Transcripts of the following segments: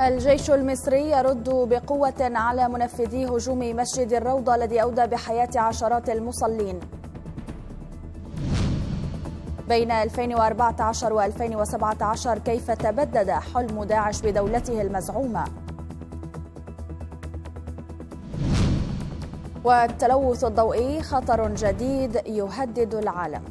الجيش المصري يرد بقوة على منفذي هجوم مسجد الروضة الذي أودى بحياة عشرات المصلين بين 2014 و 2017 كيف تبدد حلم داعش بدولته المزعومة والتلوث الضوئي خطر جديد يهدد العالم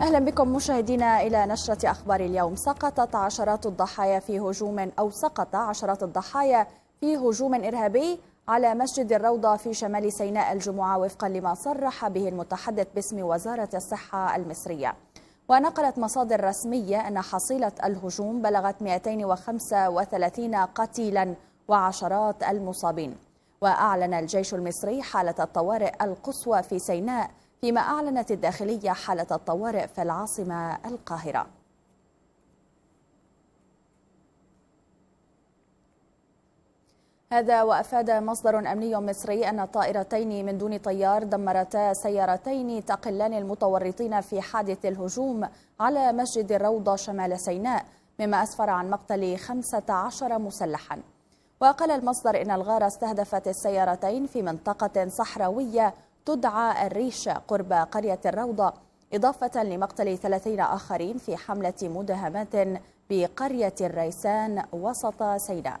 أهلا بكم مشاهدينا إلى نشرة أخبار اليوم سقطت عشرات الضحايا في هجوم أو سقط عشرات الضحايا في هجوم إرهابي على مسجد الروضة في شمال سيناء الجمعة وفقا لما صرح به المتحدث باسم وزارة الصحة المصرية ونقلت مصادر رسمية أن حصيلة الهجوم بلغت 235 قتيلا وعشرات المصابين وأعلن الجيش المصري حالة الطوارئ القصوى في سيناء فيما أعلنت الداخلية حالة الطوارئ في العاصمة القاهرة هذا وأفاد مصدر أمني مصري أن طائرتين من دون طيار دمرتا سيارتين تقلان المتورطين في حادث الهجوم على مسجد الروضة شمال سيناء مما أسفر عن مقتل 15 مسلحا وقال المصدر إن الغارة استهدفت السيارتين في منطقة صحراوية تدعى الريش قرب قرية الروضة إضافة لمقتل 30 آخرين في حملة مداهمات بقرية الريسان وسط سيناء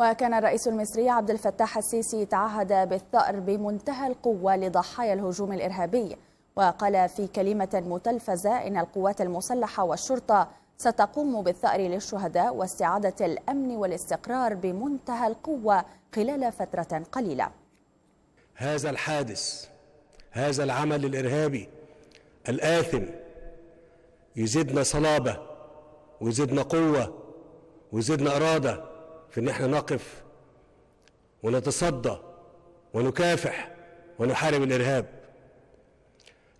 وكان الرئيس المصري عبد الفتاح السيسي تعهد بالثأر بمنتهى القوة لضحايا الهجوم الإرهابي وقال في كلمة متلفزة إن القوات المسلحة والشرطة ستقوم بالثأر للشهداء واستعادة الأمن والاستقرار بمنتهى القوة خلال فترة قليلة هذا الحادث هذا العمل الإرهابي الآثم يزيدنا صلابة ويزيدنا قوة ويزيدنا إرادة في إن إحنا نقف ونتصدى ونكافح ونحارب الإرهاب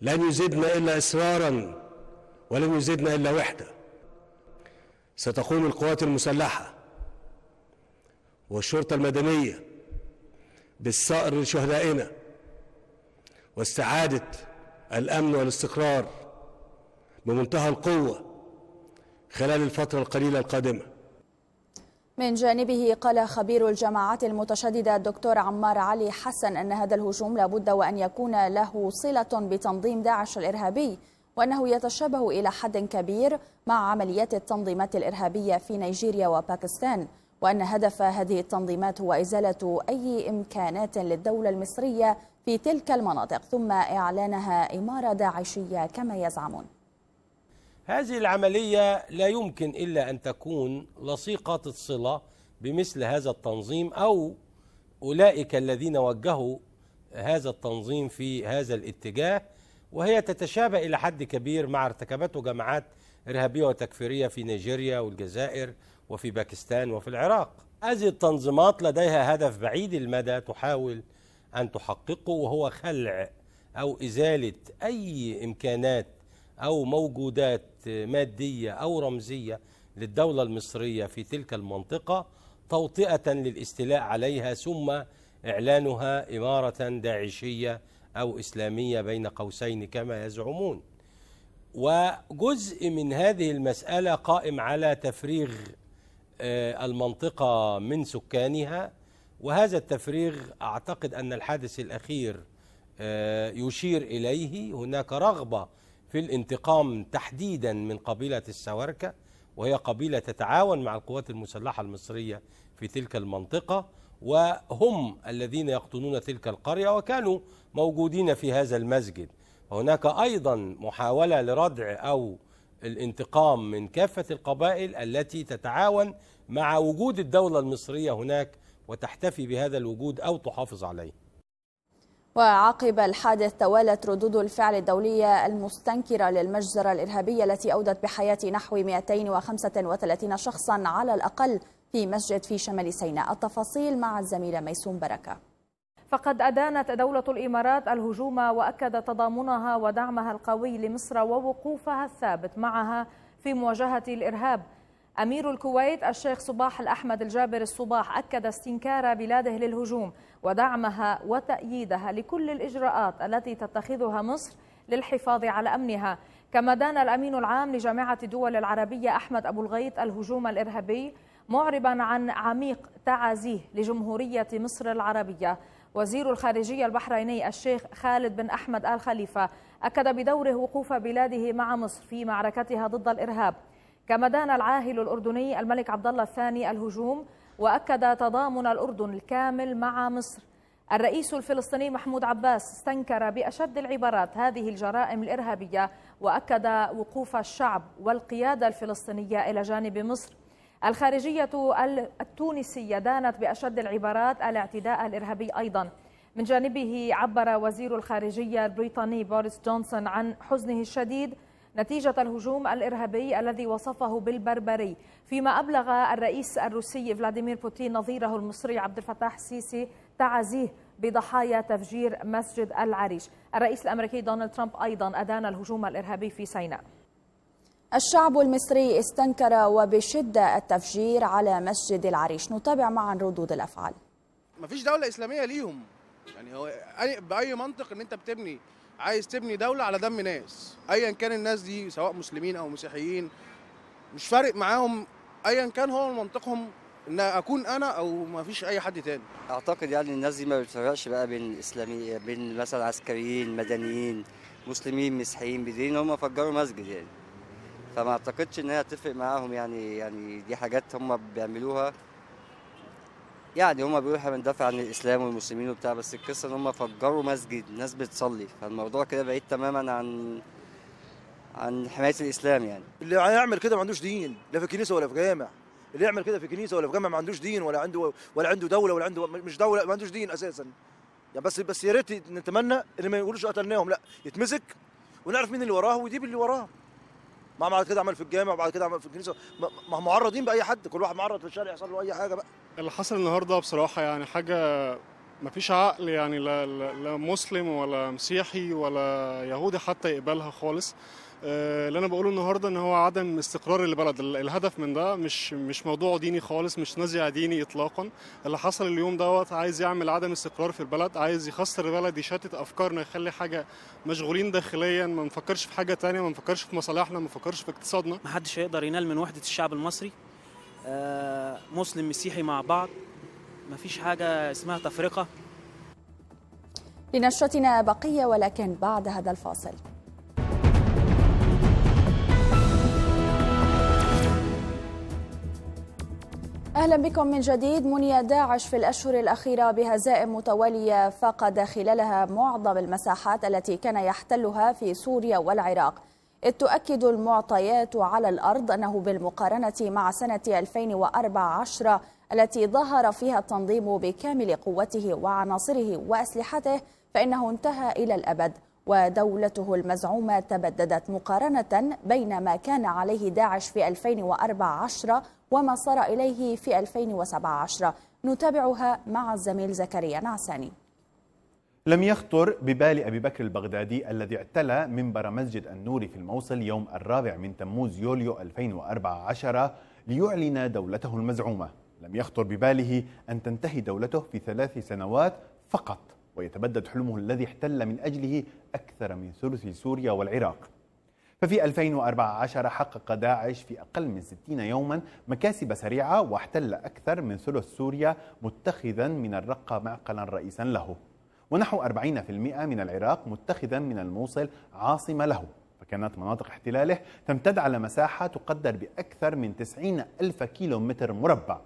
لن يزيدنا إلا إصرارا ولن يزيدنا إلا وحدة ستقوم القوات المسلحة والشرطة المدنية بالثأر لشهدائنا واستعادة الأمن والاستقرار بمنتهى القوة خلال الفترة القليلة القادمة من جانبه قال خبير الجماعات المتشددة الدكتور عمار علي حسن أن هذا الهجوم لابد وأن يكون له صلة بتنظيم داعش الإرهابي وأنه يتشابه إلى حد كبير مع عمليات التنظيمات الإرهابية في نيجيريا وباكستان وأن هدف هذه التنظيمات هو إزالة أي إمكانات للدولة المصرية في تلك المناطق ثم إعلانها إمارة داعشية كما يزعمون هذه العملية لا يمكن إلا أن تكون لصيقة الصلة بمثل هذا التنظيم أو أولئك الذين وجهوا هذا التنظيم في هذا الاتجاه وهي تتشابه إلى حد كبير مع ارتكبته جماعات إرهابية وتكفيرية في نيجيريا والجزائر وفي باكستان وفي العراق هذه التنظيمات لديها هدف بعيد المدى تحاول أن تحققه وهو خلع أو إزالة أي إمكانات أو موجودات مادية أو رمزية للدولة المصرية في تلك المنطقة توطئة للاستيلاء عليها ثم إعلانها إمارة داعشية أو إسلامية بين قوسين كما يزعمون وجزء من هذه المسألة قائم على تفريغ آه، المنطقة من سكانها وهذا التفريغ أعتقد أن الحادث الأخير آه، يشير إليه هناك رغبة في الانتقام تحديدا من قبيلة السواركة وهي قبيلة تتعاون مع القوات المسلحة المصرية في تلك المنطقة وهم الذين يقطنون تلك القرية وكانوا موجودين في هذا المسجد وهناك أيضا محاولة لردع أو الانتقام من كافة القبائل التي تتعاون مع وجود الدولة المصرية هناك وتحتفي بهذا الوجود أو تحافظ عليه وعقب الحادث توالت ردود الفعل الدولية المستنكرة للمجزرة الإرهابية التي أودت بحياة نحو 235 شخصا على الأقل في مسجد في شمال سيناء التفاصيل مع الزميلة ميسون بركة فقد أدانت دولة الإمارات الهجوم وأكد تضامنها ودعمها القوي لمصر ووقوفها الثابت معها في مواجهة الإرهاب أمير الكويت الشيخ صباح الأحمد الجابر الصباح أكد استنكار بلاده للهجوم ودعمها وتأييدها لكل الإجراءات التي تتخذها مصر للحفاظ على أمنها كما دان الأمين العام لجامعة الدول العربية أحمد أبو الغيط الهجوم الإرهابي معربا عن عميق تعازيه لجمهورية مصر العربية وزير الخارجية البحريني الشيخ خالد بن أحمد آل خليفة أكد بدوره وقوف بلاده مع مصر في معركتها ضد الإرهاب كما دان العاهل الأردني الملك عبد الله الثاني الهجوم وأكد تضامن الأردن الكامل مع مصر الرئيس الفلسطيني محمود عباس استنكر بأشد العبارات هذه الجرائم الإرهابية وأكد وقوف الشعب والقيادة الفلسطينية إلى جانب مصر الخارجية التونسية دانت بأشد العبارات الاعتداء الإرهابي أيضا من جانبه عبر وزير الخارجية البريطاني بوريس جونسون عن حزنه الشديد نتيجة الهجوم الإرهابي الذي وصفه بالبربري فيما أبلغ الرئيس الروسي فلاديمير بوتين نظيره المصري عبد الفتاح السيسي تعزيه بضحايا تفجير مسجد العريش الرئيس الأمريكي دونالد ترامب أيضا أدان الهجوم الإرهابي في سيناء الشعب المصري استنكر وبشدة التفجير على مسجد العريش نتابع معا ردود الأفعال ما فيش دولة إسلامية ليهم يعني هو بأي منطق إن أنت بتبني عايز تبني دولة على دم ناس أيا كان الناس دي سواء مسلمين أو مسيحيين مش فارق معاهم أيا كان هو منطقهم ان اكون انا او ما فيش اي حد تاني اعتقد يعني الناس دي ما بتفرقش بقى بين الاسلاميه بين مثلا عسكريين مدنيين مسلمين مسيحيين بدين هم فجروا مسجد يعني فما اعتقدش ان هي هتفرق معاهم يعني يعني دي حاجات هم بيعملوها يعني هم بيقولوا احنا بندافع عن الاسلام والمسلمين وبتاع بس القصه ان هم فجروا مسجد ناس بتصلي فالموضوع كده بعيد تماما عن عن حمايه الاسلام يعني اللي هيعمل كده ما عندوش دين لا في كنيسه ولا في جامع اللي يعمل كده في كنيسه ولا في جامع ما عندوش دين ولا عنده ولا عنده دوله ولا عنده مش دوله ما عندوش دين اساسا يعني بس بس يا ريت نتمنى ان ما يقولوش قتلناهم لا يتمسك ونعرف مين اللي وراه ويجيب اللي وراه ما بعد كده عمل في الجامع وبعد كده عمل في الكنيسه ما هم معرضين باي حد كل واحد معرض في الشارع يحصل له اي حاجه بقى اللي حصل النهارده بصراحه يعني حاجه ما فيش عقل يعني لا, لا مسلم ولا مسيحي ولا يهودي حتى يقبلها خالص آه، اللي انا بقوله النهارده ان هو عدم استقرار البلد الهدف من ده مش مش موضوع ديني خالص مش نزع ديني اطلاقا اللي حصل اليوم دوت عايز يعمل عدم استقرار في البلد عايز يخسر البلد يشتت افكارنا يخلي حاجه مشغولين داخليا ما نفكرش في حاجه تانية ما نفكرش في مصالحنا ما نفكرش في اقتصادنا ما حدش هيقدر ينال من وحده الشعب المصري آه، مسلم مسيحي مع بعض ما فيش حاجه اسمها تفرقه لنشرتنا بقيه ولكن بعد هذا الفاصل أهلا بكم من جديد منيا داعش في الأشهر الأخيرة بهزائم متوالية فقد خلالها معظم المساحات التي كان يحتلها في سوريا والعراق إذ تؤكد المعطيات على الأرض أنه بالمقارنة مع سنة 2014 التي ظهر فيها التنظيم بكامل قوته وعناصره وأسلحته فإنه انتهى إلى الأبد ودولته المزعومة تبددت مقارنة بين ما كان عليه داعش في 2014 وما صار إليه في 2017 نتابعها مع الزميل زكريا نعساني لم يخطر ببال أبي بكر البغدادي الذي اعتلى منبر مسجد النور في الموصل يوم الرابع من تموز يوليو 2014 ليعلن دولته المزعومة لم يخطر بباله أن تنتهي دولته في ثلاث سنوات فقط ويتبدد حلمه الذي احتل من أجله أكثر من ثلث سوريا والعراق ففي 2014 حقق داعش في أقل من 60 يوما مكاسب سريعة واحتل أكثر من ثلث سوريا متخذا من الرقة معقلا رئيسا له ونحو 40% من العراق متخذا من الموصل عاصمة له فكانت مناطق احتلاله تمتد على مساحة تقدر بأكثر من 90 ألف كيلومتر مربع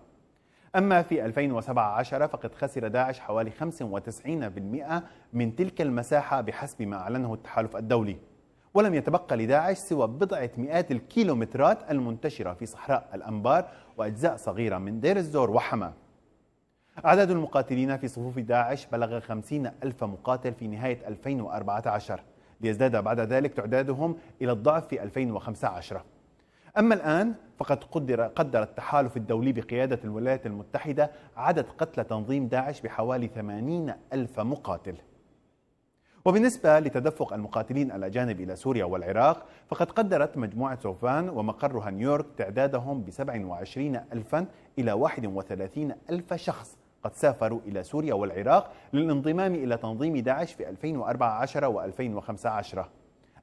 أما في 2017 فقد خسر داعش حوالي 95% من تلك المساحة بحسب ما أعلنه التحالف الدولي ولم يتبقى لداعش سوى بضعة مئات الكيلومترات المنتشرة في صحراء الأنبار وأجزاء صغيرة من دير الزور وحما أعداد المقاتلين في صفوف داعش بلغ 50 ألف مقاتل في نهاية 2014 ليزداد بعد ذلك تعدادهم إلى الضعف في 2015 أما الآن فقد قدر قدر التحالف الدولي بقيادة الولايات المتحدة عدد قتلى تنظيم داعش بحوالي 80 ألف مقاتل وبالنسبة لتدفق المقاتلين الأجانب إلى سوريا والعراق فقد قدرت مجموعة سوفان ومقرها نيويورك تعدادهم ب 27 ألفا إلى 31 ألف شخص قد سافروا إلى سوريا والعراق للانضمام إلى تنظيم داعش في 2014 و 2015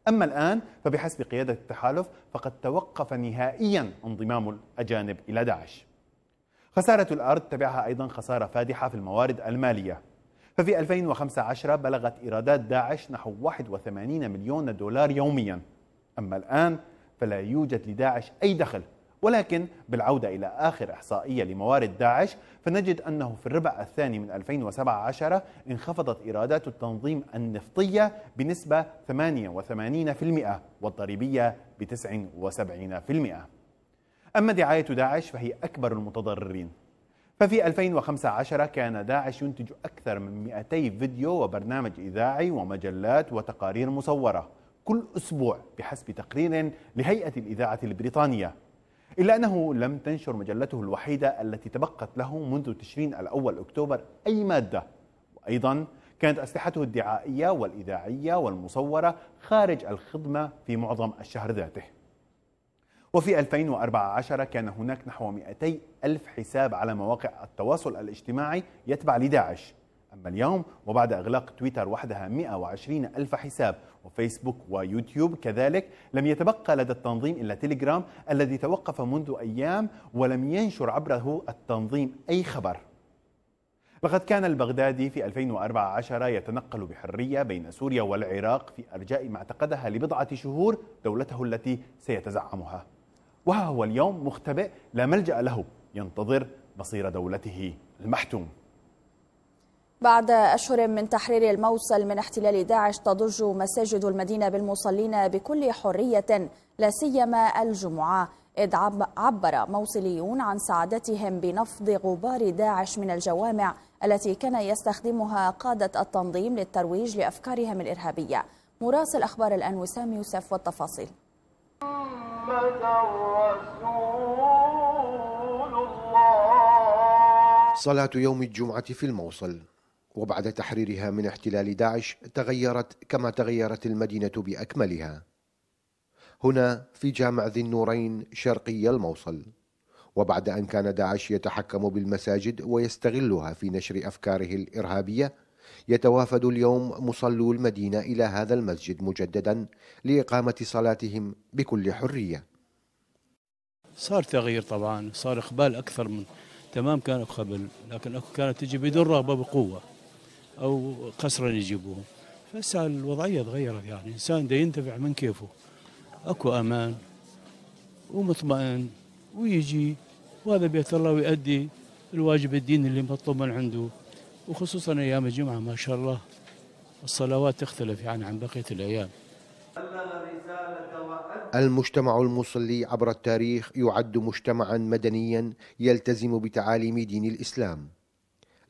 أما الآن فبحسب قيادة التحالف فقد توقف نهائيا انضمام الأجانب إلى داعش خسارة الأرض تبعها أيضا خسارة فادحة في الموارد المالية ففي 2015 بلغت إيرادات داعش نحو 81 مليون دولار يوميا أما الآن فلا يوجد لداعش أي دخل ولكن بالعودة إلى آخر إحصائية لموارد داعش فنجد أنه في الربع الثاني من 2017 انخفضت إيرادات التنظيم النفطية بنسبة 88% والضريبية ب 79%. أما دعاية داعش فهي أكبر المتضررين ففي 2015 كان داعش ينتج أكثر من 200 فيديو وبرنامج إذاعي ومجلات وتقارير مصورة كل أسبوع بحسب تقرير لهيئة الإذاعة البريطانية إلا أنه لم تنشر مجلته الوحيدة التي تبقت له منذ تشرين الأول أكتوبر أي مادة وأيضا كانت أسلحته الدعائية والإذاعية والمصورة خارج الخدمة في معظم الشهر ذاته وفي 2014 كان هناك نحو 200 ألف حساب على مواقع التواصل الاجتماعي يتبع لداعش أما اليوم وبعد إغلاق تويتر وحدها 120 ألف حساب وفيسبوك ويوتيوب كذلك لم يتبقى لدى التنظيم إلا تيليجرام الذي توقف منذ أيام ولم ينشر عبره التنظيم أي خبر لقد كان البغدادي في 2014 يتنقل بحرية بين سوريا والعراق في أرجاء ما اعتقدها لبضعة شهور دولته التي سيتزعمها وها هو اليوم مختبئ لا ملجأ له ينتظر مصير دولته المحتوم بعد أشهر من تحرير الموصل من احتلال داعش تضج مساجد المدينة بالمصلين بكل حرية لا سيما الجمعة إذ عبر موصليون عن سعادتهم بنفض غبار داعش من الجوامع التي كان يستخدمها قادة التنظيم للترويج لأفكارهم الإرهابية مراسل أخبار الآن وسام يوسف والتفاصيل صلاة يوم الجمعة في الموصل وبعد تحريرها من احتلال داعش تغيرت كما تغيرت المدينة بأكملها هنا في جامع ذي النورين شرقي الموصل وبعد أن كان داعش يتحكم بالمساجد ويستغلها في نشر أفكاره الإرهابية يتوافد اليوم مصلو المدينة إلى هذا المسجد مجددا لإقامة صلاتهم بكل حرية صار تغيير طبعا صار إقبال أكثر من تمام كان قبل لكن كانت تجي بدون رغبة بقوة او قسرا يجيبوهم هسه الوضعيه تغيرت يعني الانسان دا ينتفع من كيفه اكو امان ومطمئن ويجي وهذا بيت الله ويؤدي الواجب الديني اللي مطلوب من عنده وخصوصا ايام الجمعه ما شاء الله الصلوات تختلف يعني عن بقيه الايام المجتمع المصلي عبر التاريخ يعد مجتمعا مدنيا يلتزم بتعاليم دين الاسلام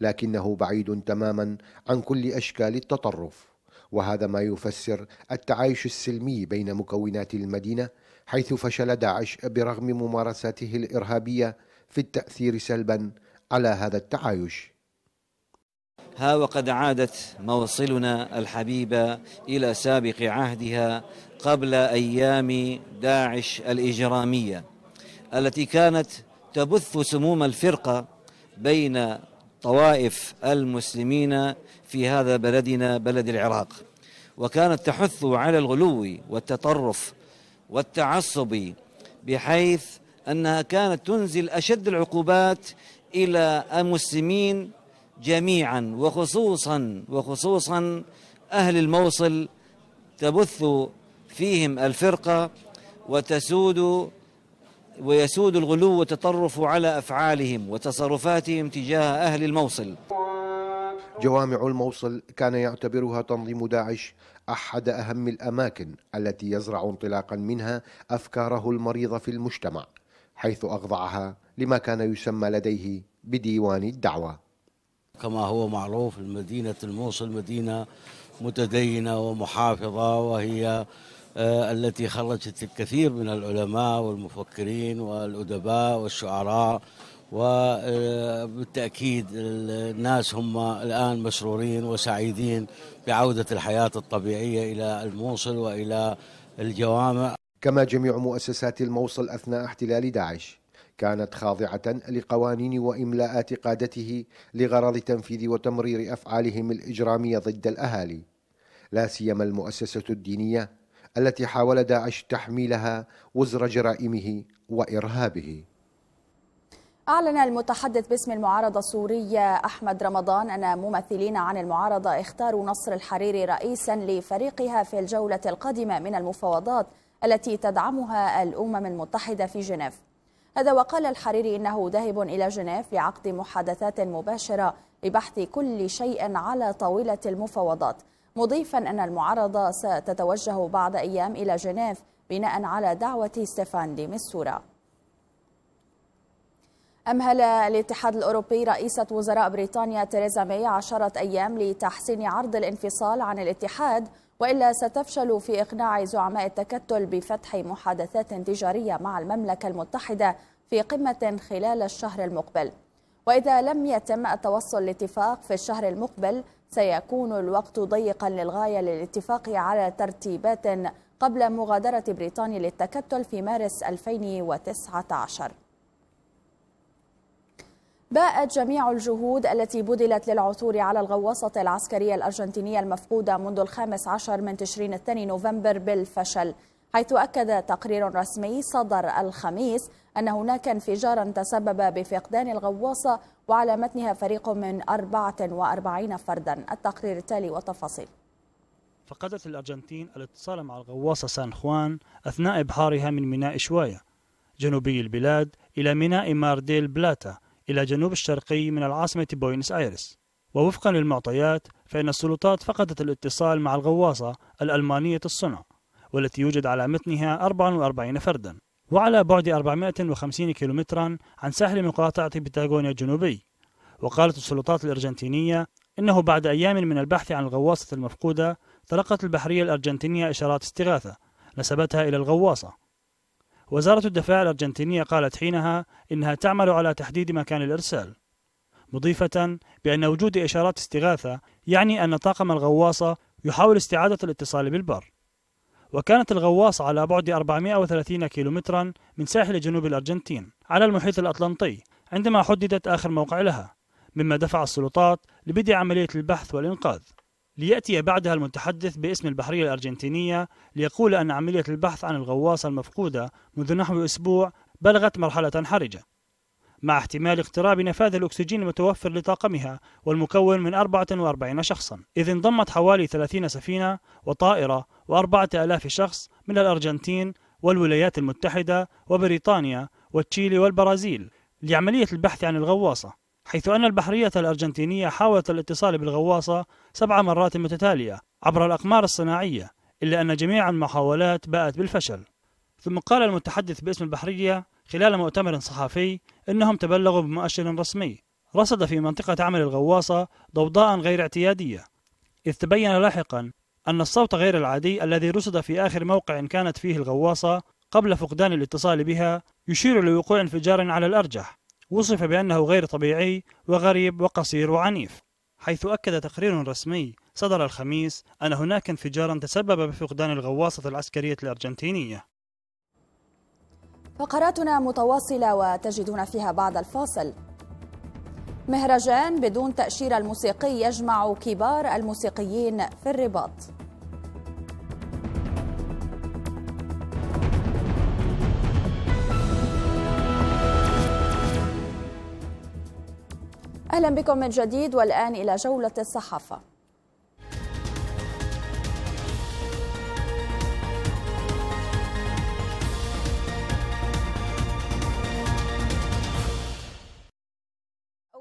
لكنه بعيد تماما عن كل اشكال التطرف وهذا ما يفسر التعايش السلمي بين مكونات المدينه حيث فشل داعش برغم ممارساته الارهابيه في التاثير سلبا على هذا التعايش ها وقد عادت موصلنا الحبيبة إلى سابق عهدها قبل أيام داعش الإجرامية التي كانت تبث سموم الفرقة بين طوائف المسلمين في هذا بلدنا بلد العراق وكانت تحث على الغلو والتطرف والتعصب بحيث انها كانت تنزل اشد العقوبات الى المسلمين جميعا وخصوصا وخصوصا اهل الموصل تبث فيهم الفرقه وتسود ويسود الغلو والتطرف على أفعالهم وتصرفاتهم تجاه أهل الموصل جوامع الموصل كان يعتبرها تنظيم داعش أحد أهم الأماكن التي يزرع انطلاقا منها أفكاره المريضة في المجتمع حيث أخضعها لما كان يسمى لديه بديوان الدعوة كما هو معروف مدينة الموصل مدينة متدينة ومحافظة وهي آه، التي خرجت الكثير من العلماء والمفكرين والأدباء والشعراء وبالتأكيد آه، الناس هم الآن مسرورين وسعيدين بعودة الحياة الطبيعية إلى الموصل وإلى الجوامع كما جميع مؤسسات الموصل أثناء احتلال داعش كانت خاضعة لقوانين وإملاءات قادته لغرض تنفيذ وتمرير أفعالهم الإجرامية ضد الأهالي لا سيما المؤسسة الدينية التي حاول داعش تحميلها وزر جرائمه وارهابه أعلن المتحدث باسم المعارضة السورية أحمد رمضان أن ممثلين عن المعارضة اختاروا نصر الحريري رئيسا لفريقها في الجولة القادمة من المفاوضات التي تدعمها الأمم المتحدة في جنيف هذا وقال الحريري إنه ذاهب إلى جنيف لعقد محادثات مباشرة لبحث كل شيء على طاولة المفاوضات مضيفا أن المعارضة ستتوجه بعد أيام إلى جنيف بناء على دعوة ستيفان دي ميسورا أمهل الاتحاد الأوروبي رئيسة وزراء بريطانيا تيريزا ماي عشرة أيام لتحسين عرض الانفصال عن الاتحاد وإلا ستفشل في إقناع زعماء التكتل بفتح محادثات تجارية مع المملكة المتحدة في قمة خلال الشهر المقبل وإذا لم يتم التوصل لاتفاق في الشهر المقبل سيكون الوقت ضيقا للغاية للاتفاق على ترتيبات قبل مغادرة بريطانيا للتكتل في مارس 2019 باءت جميع الجهود التي بذلت للعثور على الغواصة العسكرية الأرجنتينية المفقودة منذ الخامس عشر من تشرين الثاني نوفمبر بالفشل حيث أكد تقرير رسمي صدر الخميس أن هناك انفجارا تسبب بفقدان الغواصة وعلى متنها فريق من 44 فردا التقرير التالي والتفاصيل فقدت الأرجنتين الاتصال مع الغواصة سان خوان أثناء إبحارها من ميناء شوايا جنوبي البلاد إلى ميناء مارديل بلاتا إلى جنوب الشرقي من العاصمة بوينس آيرس ووفقا للمعطيات فإن السلطات فقدت الاتصال مع الغواصة الألمانية الصنع والتي يوجد على متنها 44 فردا وعلى بعد 450 كيلومترا عن ساحل مقاطعة بتاغونيا الجنوبي وقالت السلطات الأرجنتينية إنه بعد أيام من البحث عن الغواصة المفقودة تلقت البحرية الأرجنتينية إشارات استغاثة نسبتها إلى الغواصة وزارة الدفاع الأرجنتينية قالت حينها إنها تعمل على تحديد مكان الإرسال مضيفة بأن وجود إشارات استغاثة يعني أن طاقم الغواصة يحاول استعادة الاتصال بالبر وكانت الغواصة على بعد 430 كيلومترا من ساحل جنوب الأرجنتين على المحيط الأطلنطي عندما حددت آخر موقع لها مما دفع السلطات لبدء عملية البحث والإنقاذ ليأتي بعدها المتحدث باسم البحرية الأرجنتينية ليقول أن عملية البحث عن الغواصة المفقودة منذ نحو أسبوع بلغت مرحلة حرجة مع احتمال اقتراب نفاذ الأكسجين المتوفر لطاقمها والمكون من 44 شخصا إذ انضمت حوالي 30 سفينة وطائرة و4000 شخص من الأرجنتين والولايات المتحدة وبريطانيا والتشيلي والبرازيل لعملية البحث عن الغواصة حيث أن البحرية الأرجنتينية حاولت الاتصال بالغواصة سبع مرات متتالية عبر الأقمار الصناعية إلا أن جميع المحاولات باءت بالفشل ثم قال المتحدث باسم البحرية خلال مؤتمر صحفي أنهم تبلغوا بمؤشر رسمي رصد في منطقة عمل الغواصة ضوضاء غير اعتيادية إذ تبين لاحقا أن الصوت غير العادي الذي رصد في آخر موقع كانت فيه الغواصة قبل فقدان الاتصال بها يشير لوقوع انفجار على الأرجح وصف بأنه غير طبيعي وغريب وقصير وعنيف حيث أكد تقرير رسمي صدر الخميس أن هناك انفجارا تسبب بفقدان الغواصة العسكرية الأرجنتينية فقراتنا متواصلة وتجدون فيها بعد الفاصل مهرجان بدون تأشيرة الموسيقي يجمع كبار الموسيقيين في الرباط أهلا بكم من جديد والآن إلى جولة الصحافة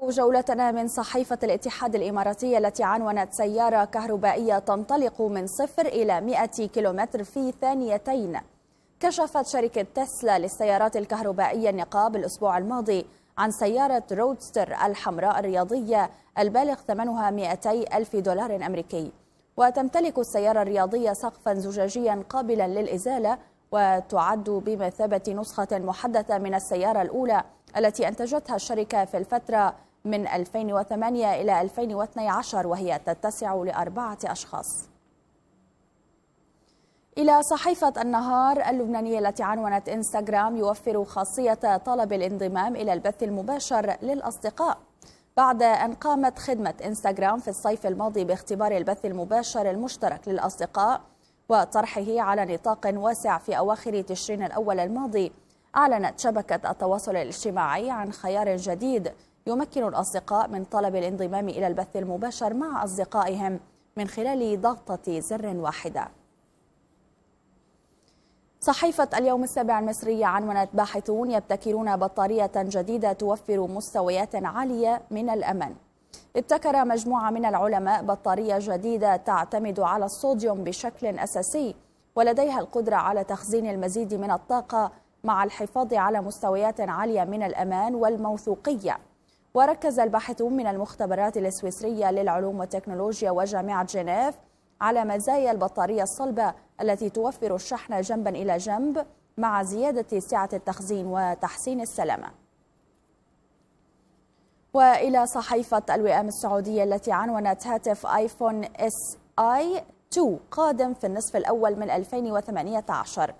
جولتنا من صحيفة الاتحاد الإماراتي التي عنونت سيارة كهربائية تنطلق من صفر إلى 100 كيلومتر في ثانيتين كشفت شركة تسلا للسيارات الكهربائية النقاب الأسبوع الماضي عن سيارة رودستر الحمراء الرياضية البالغ ثمنها 200 ألف دولار أمريكي وتمتلك السيارة الرياضية سقفا زجاجيا قابلا للإزالة وتعد بمثابة نسخة محدثة من السيارة الأولى التي أنتجتها الشركة في الفترة من 2008 إلى 2012 وهي تتسع لأربعة أشخاص إلى صحيفة النهار اللبنانية التي عنونت إنستغرام يوفر خاصية طلب الانضمام إلى البث المباشر للأصدقاء بعد أن قامت خدمة إنستغرام في الصيف الماضي باختبار البث المباشر المشترك للأصدقاء وطرحه على نطاق واسع في أواخر تشرين الأول الماضي أعلنت شبكة التواصل الاجتماعي عن خيار جديد يمكن الأصدقاء من طلب الانضمام إلى البث المباشر مع أصدقائهم من خلال ضغطة زر واحدة صحيفة اليوم السابع المصرية عنونت باحثون يبتكرون بطارية جديدة توفر مستويات عالية من الأمن ابتكر مجموعة من العلماء بطارية جديدة تعتمد على الصوديوم بشكل أساسي ولديها القدرة على تخزين المزيد من الطاقة مع الحفاظ على مستويات عالية من الأمان والموثوقية وركز الباحثون من المختبرات السويسرية للعلوم والتكنولوجيا وجامعة جنيف على مزايا البطارية الصلبة التي توفر الشحن جنبا إلى جنب مع زيادة سعة التخزين وتحسين السلامة وإلى صحيفة الوئام السعودية التي عنونت هاتف آيفون اس اي 2 قادم في النصف الأول من 2018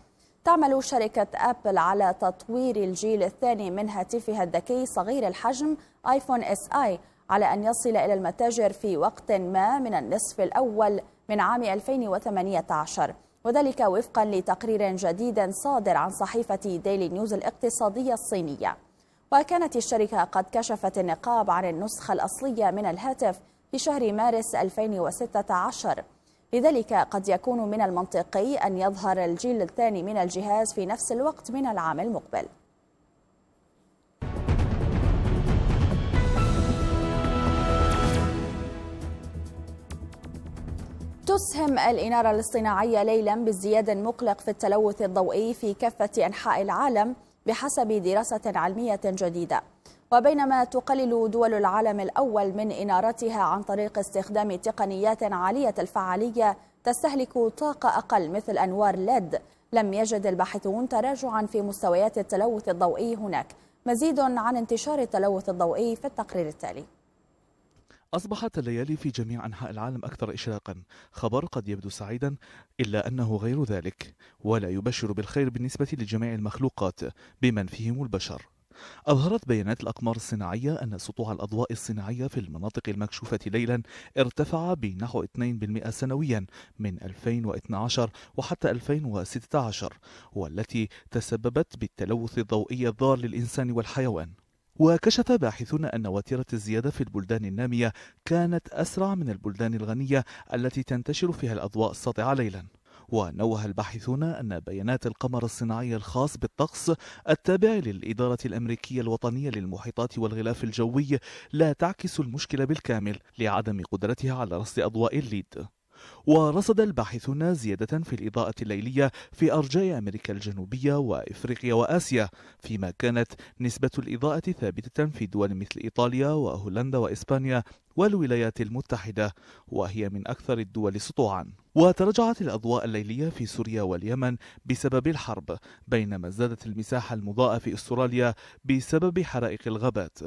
تعمل شركة أبل على تطوير الجيل الثاني من هاتفها الذكي صغير الحجم آيفون اس آي على أن يصل إلى المتاجر في وقت ما من النصف الأول من عام 2018 وذلك وفقا لتقرير جديد صادر عن صحيفة ديلي نيوز الاقتصادية الصينية وكانت الشركة قد كشفت النقاب عن النسخة الأصلية من الهاتف في شهر مارس 2016 لذلك قد يكون من المنطقي أن يظهر الجيل الثاني من الجهاز في نفس الوقت من العام المقبل تسهم الإنارة الاصطناعية ليلا بالزيادة المقلق في التلوث الضوئي في كافة أنحاء العالم بحسب دراسة علمية جديدة وبينما تقلل دول العالم الأول من إنارتها عن طريق استخدام تقنيات عالية الفعالية تستهلك طاقة أقل مثل أنوار ليد لم يجد الباحثون تراجعا في مستويات التلوث الضوئي هناك مزيد عن انتشار التلوث الضوئي في التقرير التالي أصبحت الليالي في جميع أنحاء العالم أكثر إشراقا خبر قد يبدو سعيدا إلا أنه غير ذلك ولا يبشر بالخير بالنسبة لجميع المخلوقات بمن فيهم البشر أظهرت بيانات الأقمار الصناعية أن سطوع الأضواء الصناعية في المناطق المكشوفة ليلا ارتفع بنحو 2% سنويا من 2012 وحتى 2016 والتي تسببت بالتلوث الضوئي الضار للإنسان والحيوان وكشف باحثون أن وتيرة الزيادة في البلدان النامية كانت أسرع من البلدان الغنية التي تنتشر فيها الأضواء الساطعة ليلاً ونوه الباحثون أن بيانات القمر الصناعي الخاص بالطقس التابع للإدارة الأمريكية الوطنية للمحيطات والغلاف الجوي لا تعكس المشكلة بالكامل لعدم قدرتها على رصد أضواء الليد ورصد الباحثون زيادة في الإضاءة الليلية في أرجاء أمريكا الجنوبية وإفريقيا وآسيا فيما كانت نسبة الإضاءة ثابتة في دول مثل إيطاليا وهولندا وإسبانيا والولايات المتحدة وهي من أكثر الدول سطوعا وتراجعت الأضواء الليلية في سوريا واليمن بسبب الحرب بينما زادت المساحة المضاءة في أستراليا بسبب حرائق الغابات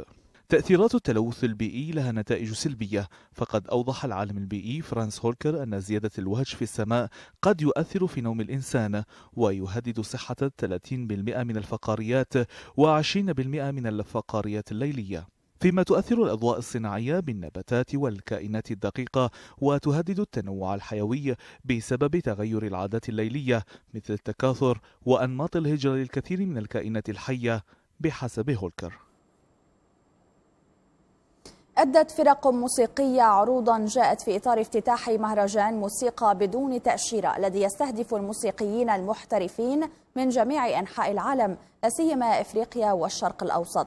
تأثيرات التلوث البيئي لها نتائج سلبية فقد أوضح العالم البيئي فرانس هولكر أن زيادة الوهج في السماء قد يؤثر في نوم الإنسان ويهدد صحة 30% من الفقاريات و20% من الفقاريات الليلية فيما تؤثر الأضواء الصناعية بالنباتات والكائنات الدقيقة وتهدد التنوع الحيوي بسبب تغير العادات الليلية مثل التكاثر وأنماط الهجرة للكثير من الكائنات الحية بحسب هولكر أدت فرق موسيقية عروضا جاءت في إطار افتتاح مهرجان موسيقى بدون تأشيرة الذي يستهدف الموسيقيين المحترفين من جميع أنحاء العالم سيما إفريقيا والشرق الأوسط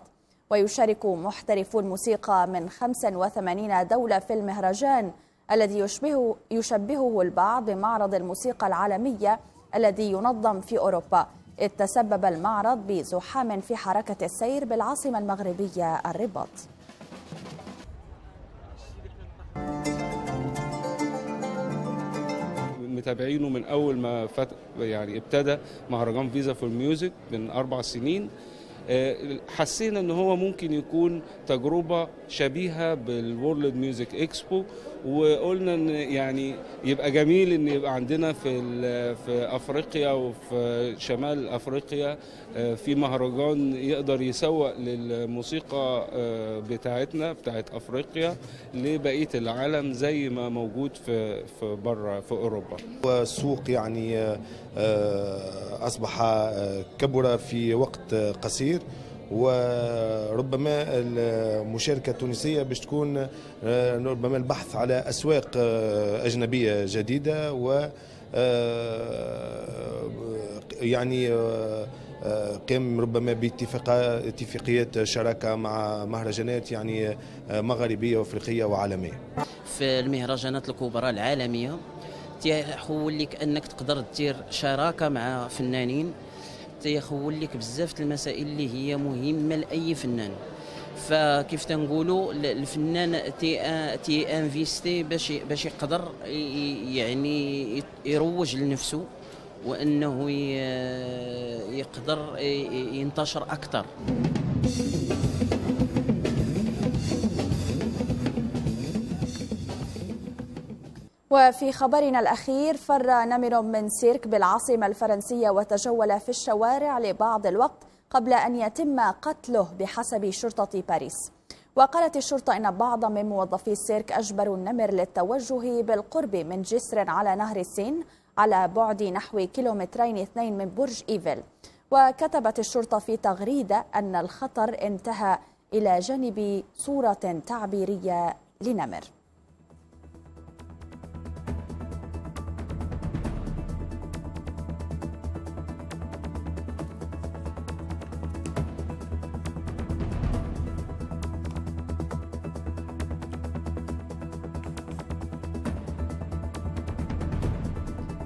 ويشارك محترفو الموسيقى من 85 دولة في المهرجان الذي يشبه يشبهه البعض بمعرض الموسيقى العالمية الذي ينظم في أوروبا إذ تسبب المعرض بزحام في حركة السير بالعاصمة المغربية الرباط متابعينه من اول ما فت... يعني ابتدى مهرجان فيزا فور ميوزك من اربع سنين آه، حسينا ان هو ممكن يكون تجربه شبيهه بالورلد ميوزك اكسبو وقلنا ان يعني يبقى جميل ان يبقى عندنا في في افريقيا وفي شمال افريقيا آه، في مهرجان يقدر يسوق للموسيقى آه، بتاعتنا بتاعت افريقيا لبقيه العالم زي ما موجود في في بره في اوروبا. والسوق يعني آه، اصبح كبر في وقت قصير وربما المشاركه التونسيه باش تكون آه، ربما البحث على اسواق آه، اجنبيه جديده و آه، يعني قام ربما باتفاقيات شراكه مع مهرجانات يعني مغربيه وافريقيه وعالميه. في المهرجانات الكبرى العالميه تحول لك انك تقدر دير شراكه مع فنانين تيخول لك بزاف المسائل اللي هي مهمه لاي فنان فكيف تنقولوا الفنان تي تي انفيستي باش باش يقدر يعني يروج لنفسه وانه يقدر ينتشر اكثر وفي خبرنا الأخير فر نمر من سيرك بالعاصمة الفرنسية وتجول في الشوارع لبعض الوقت قبل أن يتم قتله بحسب شرطة باريس وقالت الشرطة إن بعض من موظفي السيرك أجبروا النمر للتوجه بالقرب من جسر على نهر السين على بعد نحو كيلومترين اثنين من برج إيفل وكتبت الشرطة في تغريدة أن الخطر انتهى إلى جانب صورة تعبيرية لنمر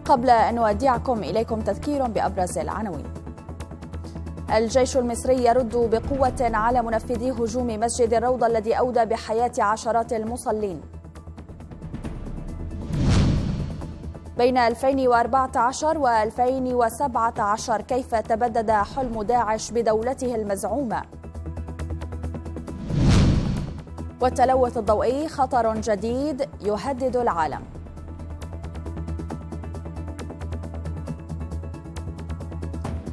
قبل أن أودعكم إليكم تذكير بأبرز العناوين الجيش المصري يرد بقوة على منفذي هجوم مسجد الروضة الذي أودى بحياة عشرات المصلين بين 2014 و 2017 كيف تبدد حلم داعش بدولته المزعومة والتلوث الضوئي خطر جديد يهدد العالم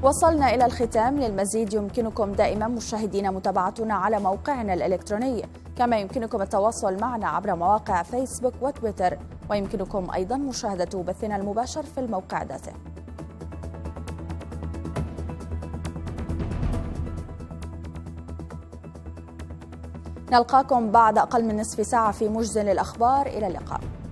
وصلنا إلى الختام للمزيد يمكنكم دائما مشاهدينا متابعتنا على موقعنا الإلكتروني كما يمكنكم التواصل معنا عبر مواقع فيسبوك وتويتر ويمكنكم أيضا مشاهدة بثنا المباشر في الموقع ذاته نلقاكم بعد أقل من نصف ساعة في مجزن الأخبار إلى اللقاء